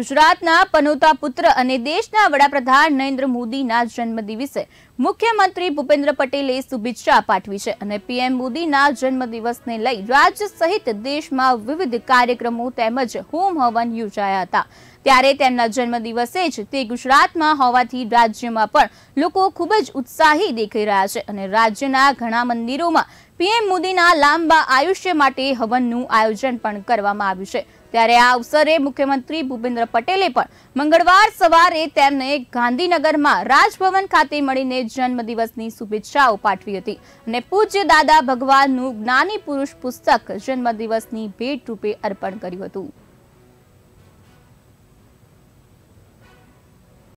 ગુજરાતના પનોતા પુત્ર અને દેશના વડાપ્રધાન નરેન્દ્ર મોદીના જન્મદિવસે મુખ્યમંત્રી ભૂપેન્દ્ર પટેલે શુભેચ્છા પાઠવી છે અને પીએમ મોદીના જન્મદિવસને લઈ રાજ્ય સહિત દેશમાં વિવિધ કાર્યક્રમો તેમજ હોમ હવન યોજાયા હતા ત્યારે તેમના જન્મદિવસે જ તે ગુજરાતમાં હોવાથી રાજ્યમાં પણ લોકો ખૂબ જ ઉત્સાહી દેખાઈ રહ્યા છે અને રાજ્યના ઘણા મંદિરોમાં પીએમ મોદીના લાંબા આયુષ્ય માટે હવનનું આયોજન પણ કરવામાં આવ્યું છે ત્યારે આ અવસરે મુખ્યમંત્રી ભૂપેન્દ્ર પટેલે પણ મંગળવાર સવારે તેમને ગાંધીનગરમાં રાજભવન ખાતે મળીને જન્મદિવસની શુભેચ્છાઓ પાઠવી હતી અને પૂજ્ય દાદા ભગવાનનું જ્ઞાની પુરુષ પુસ્તક જન્મદિવસની ભેટ રૂપે અર્પણ કર્યું હતું